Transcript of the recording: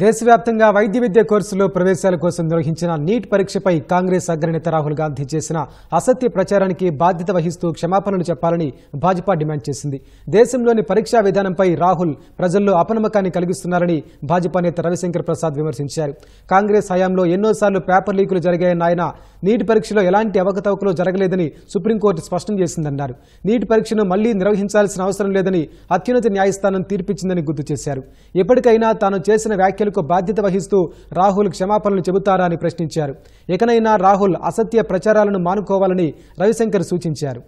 దేశవ్యాప్తంగా వైద్య విద్య కోర్సులో ప్రవేశాల కోసం నిర్వహించిన నీట్ పరీక్షపై కాంగ్రెస్ అగ్రనేత రాహుల్ గాంధీ చేసిన అసత్య ప్రచారానికి బాధ్యత వహిస్తూ క్షమాపణలు చెప్పాలని భాజపా డిమాండ్ చేసింది దేశంలోని పరీక్షా విధానంపై రాహుల్ ప్రజల్లో అపనమ్మకాన్ని కలిగిస్తున్నారని భాజపా నేత రవిశంకర్ ప్రసాద్ విమర్శించారు కాంగ్రెస్ హయాంలో ఎన్నోసార్లు పేపర్ లీకులు జరిగాయని ఆయన నీట్ పరీక్షలో ఎలాంటి అవకతవకలు జరగలేదని సుప్రీంకోర్టు స్పష్టం చేసిందన్నారు నీట్ పరీక్షను మళ్లీ నిర్వహించాల్సిన అవసరం లేదని అత్యున్నత న్యాయస్థానం తీర్పిచ్చిందని గుర్తు చేశారు ఎప్పటికైనా తాను చేసిన వ్యాఖ్య వ్యాఖ్యలకు బాధ్యత వహిస్తూ రాహుల్ క్షమాపణలు చెబుతారా అని ప్రశ్నించారు ఇకనైనా రాహుల్ అసత్య ప్రచారాలను మానుకోవాలని రవిశంకర్ సూచించారు